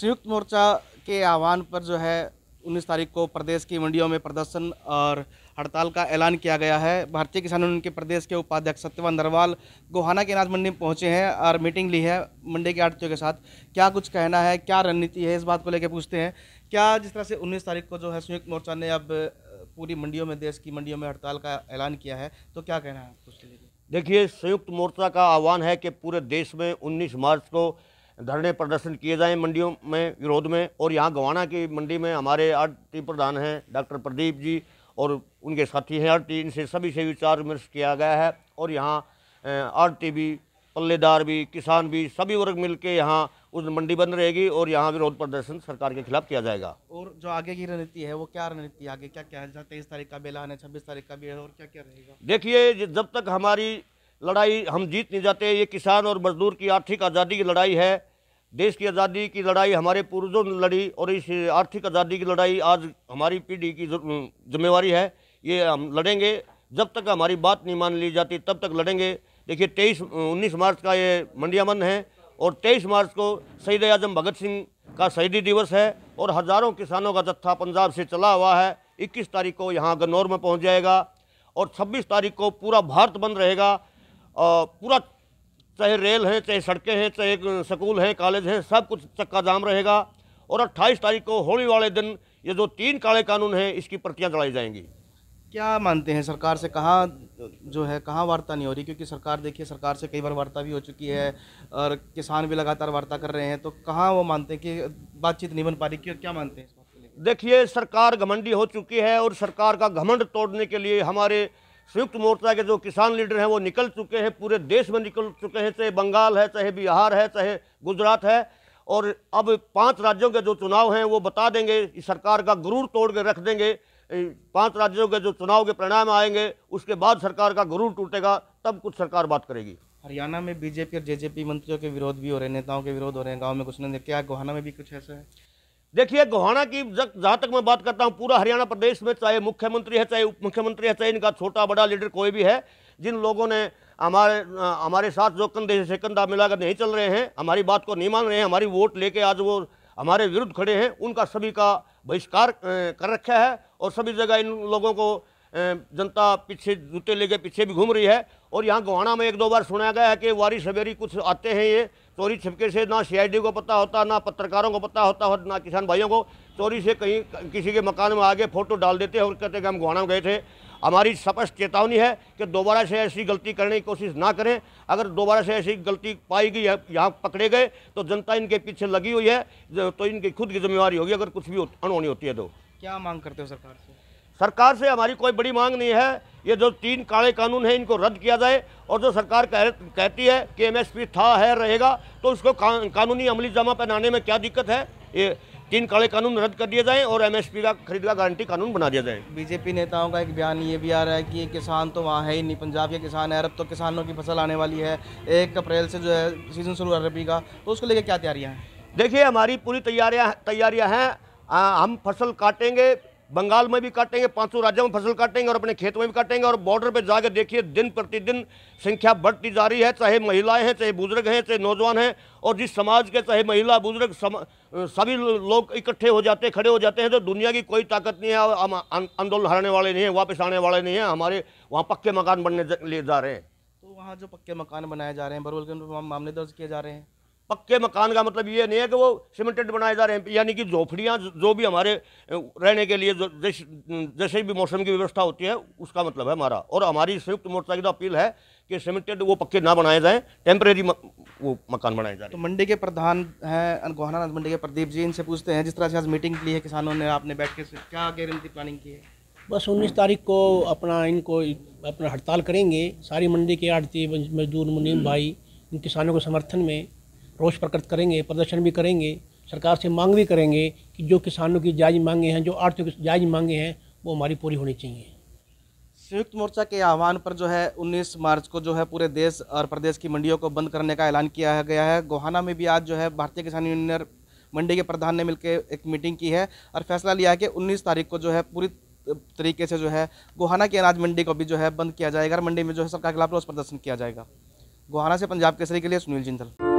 संयुक्त मोर्चा के आह्वान पर जो है 19 तारीख को प्रदेश की मंडियों में प्रदर्शन और हड़ताल का ऐलान किया गया है भारतीय किसान यूनियन के प्रदेश के उपाध्यक्ष सत्यवान दरवाल गोहाना के अनाज मंडी में पहुँचे हैं और मीटिंग ली है मंडी के आड़तियों के साथ क्या कुछ कहना है क्या रणनीति है इस बात को लेकर पूछते हैं क्या जिस तरह से उन्नीस तारीख को जो है संयुक्त मोर्चा ने अब पूरी मंडियों में देश की मंडियों में हड़ताल का ऐलान किया है तो क्या कहना है उसके लिए देखिए संयुक्त मोर्चा का आह्वान है कि पूरे देश में उन्नीस मार्च को धरने प्रदर्शन किए जाएं मंडियों में विरोध में और यहाँ गवाना की मंडी में हमारे आरती प्रधान हैं डॉक्टर प्रदीप जी और उनके साथी हैं आरती इनसे सभी से विचार विमर्श किया गया है और यहाँ आरती भी पल्लेदार भी किसान भी सभी वर्ग मिलके यहाँ उस मंडी बंद रहेगी और यहाँ विरोध प्रदर्शन सरकार के खिलाफ किया जाएगा और जो आगे की रणनीति है वो क्या रणनीति आगे क्या क्या है तेईस तारीख का बेलान है छब्बीस तारीख का भी है और क्या क्या रहेगा देखिए जब तक हमारी लड़ाई हम जीत नहीं जाते ये किसान और मजदूर की आर्थिक आज़ादी की लड़ाई है देश की आज़ादी की लड़ाई हमारे पूर्वजों ने लड़ी और इस आर्थिक आज़ादी की लड़ाई आज हमारी पीढ़ी की जिम्मेवारी है ये हम लड़ेंगे जब तक हमारी बात नहीं मान ली जाती तब तक लड़ेंगे देखिए तेईस उन्नीस मार्च का ये मंडियामन है और तेईस मार्च को शहीद आजम भगत सिंह का शहीदी दिवस है और हज़ारों किसानों का जत्था पंजाब से चला हुआ है इक्कीस तारीख को यहाँ गन्नौर में पहुँच जाएगा और छब्बीस तारीख को पूरा भारत बंद रहेगा पूरा चाहे रेल है चाहे सड़कें हैं चाहे स्कूल हैं कॉलेज हैं सब कुछ चक्का जाम रहेगा और 28 तारीख को होली वाले दिन ये जो तीन काले कानून हैं इसकी प्रतियां जलाई जाएंगी क्या मानते हैं सरकार से कहाँ जो है कहाँ वार्ता नहीं हो रही क्योंकि सरकार देखिए सरकार से कई बार वार्ता भी हो चुकी है और किसान भी लगातार वार्ता कर रहे हैं तो कहाँ वो मानते हैं कि बातचीत नहीं बन पा रही क्यों क्या मानते हैं देखिए सरकार घमंडी हो चुकी है और सरकार का घमंड तोड़ने के लिए हमारे संयुक्त मोर्चा के जो किसान लीडर हैं वो निकल चुके हैं पूरे देश में निकल चुके हैं चाहे बंगाल है चाहे बिहार है चाहे गुजरात है और अब पांच राज्यों के जो चुनाव हैं वो बता देंगे इस सरकार का गुरूर तोड़ के रख देंगे पांच राज्यों के जो चुनाव के परिणाम आएंगे उसके बाद सरकार का गुरूर टूटेगा तब कुछ सरकार बात करेगी हरियाणा में बीजेपी और जेजेपी मंत्रियों के विरोध भी हो रहे नेताओं के विरोध हो रहे हैं गाँव में कुछ नहीं क्या गोहाना में भी कुछ ऐसा है देखिए गोहाना की जहाँ तक मैं बात करता हूँ पूरा हरियाणा प्रदेश में चाहे मुख्यमंत्री है चाहे उप मुख्यमंत्री है चाहे इनका छोटा बड़ा लीडर कोई भी है जिन लोगों ने हमारे हमारे साथ जो कंधे से कंधा मिलाकर नहीं चल रहे हैं हमारी बात को नहीं मान रहे हैं हमारी वोट लेके आज वो हमारे विरुद्ध खड़े हैं उनका सभी का बहिष्कार कर रखा है और सभी जगह इन लोगों को जनता पीछे जूते लेके पीछे भी घूम रही है और यहाँ गोहाना में एक दो बार सुनाया गया है कि वारी सवेरी कुछ आते हैं ये चोरी छिपके से ना सीआईडी को पता होता ना पत्रकारों को पता होता और ना किसान भाइयों को चोरी से कहीं किसी के मकान में आगे फ़ोटो डाल देते हैं और कहते हैं कि हम गुहाना में गए थे हमारी स्पष्ट चेतावनी है कि दोबारा से ऐसी गलती करने की कोशिश ना करें अगर दोबारा से ऐसी गलती पाई गई यहाँ पकड़े गए तो जनता इनके पीछे लगी हुई है तो इनकी खुद की जिम्मेवारी होगी अगर कुछ भी अनहोनी होती है तो क्या मांग करते हो सरकार से सरकार से हमारी कोई बड़ी मांग नहीं है ये जो तीन काले कानून हैं इनको रद्द किया जाए और जो सरकार कह कहती है कि एमएसपी था है रहेगा तो उसको का, कानूनी अमली जमा पहनाने में क्या दिक्कत है ये तीन काले कानून रद्द कर दिए जाएं और एमएसपी का खरीद का गारंटी कानून बना दिया जाए बीजेपी नेताओं का एक बयान ये भी आ रहा है कि ये किसान तो वहाँ है ही नहीं पंजाब के किसान है अरब तो किसानों की फसल आने वाली है एक अप्रैल से जो है सीजन शुरू अरबी का तो उसको लेकर क्या तैयारियाँ हैं देखिए हमारी पूरी तैयारियाँ तैयारियाँ हैं हम फसल काटेंगे बंगाल में भी काटेंगे पांचों राज्यों में फसल काटेंगे और अपने खेत में भी काटेंगे और बॉर्डर पर जाकर देखिए दिन प्रतिदिन संख्या बढ़ती जा रही है चाहे महिलाएं हैं चाहे बुजुर्ग हैं चाहे नौजवान हैं और जिस समाज के चाहे महिला बुजुर्ग सभी लोग इकट्ठे हो जाते हैं खड़े हो जाते हैं तो दुनिया की कोई ताकत नहीं है हम आंदोलन हारने वाले नहीं हैं वापस आने वाले नहीं हैं हमारे वहाँ पक्के मकान बनने लिए जा रहे हैं तो वहाँ जो पक्के मकान बनाए जा रहे हैं बरवल के मामले दर्ज किए जा रहे हैं पक्के मकान का मतलब ये नहीं है कि वो सीमेंटेड बनाए जा रहे हैं यानी कि झोपड़ियाँ जो भी हमारे रहने के लिए जैसे भी मौसम की व्यवस्था होती है उसका मतलब है हमारा और हमारी संयुक्त मोर्चा की तो अपील है कि सीमेंटेड वो पक्के ना बनाए जाएँ टेम्परेरी वो मकान बनाए जाए तो मंडी के प्रधान हैं गोहाना मंडी के प्रदीप जी इनसे पूछते हैं जिस तरह से आज मीटिंग ली है किसानों ने आपने बैठ के क्या गारंटी प्लानिंग की है बस 19 तारीख को अपना इनको अपना हड़ताल करेंगे सारी मंडी के आड़ती मजदूर मुनीम भाई इन किसानों के समर्थन में रोष प्रकट करेंगे प्रदर्शन भी करेंगे सरकार से मांग भी करेंगे कि जो किसानों की जायज मांगे हैं जो आर्थिक जायज मांगे हैं वो हमारी पूरी होनी चाहिए संयुक्त मोर्चा के आह्वान पर जो है 19 मार्च को जो है पूरे देश और प्रदेश की मंडियों को बंद करने का ऐलान किया गया है गोहाना में भी आज जो है भारतीय किसान यूनियन मंडी के प्रधान ने मिलकर एक मीटिंग की है और फैसला लिया है कि 19 तारीख को जो है पूरी तरीके से जो है गोहाना की अनाज मंडी को भी जो है बंद किया जाएगा और मंडी में जो है सरकार के खिलाफ रोष प्रदर्शन किया जाएगा गोहाना से पंजाब केसरी के लिए सुनील जिंदल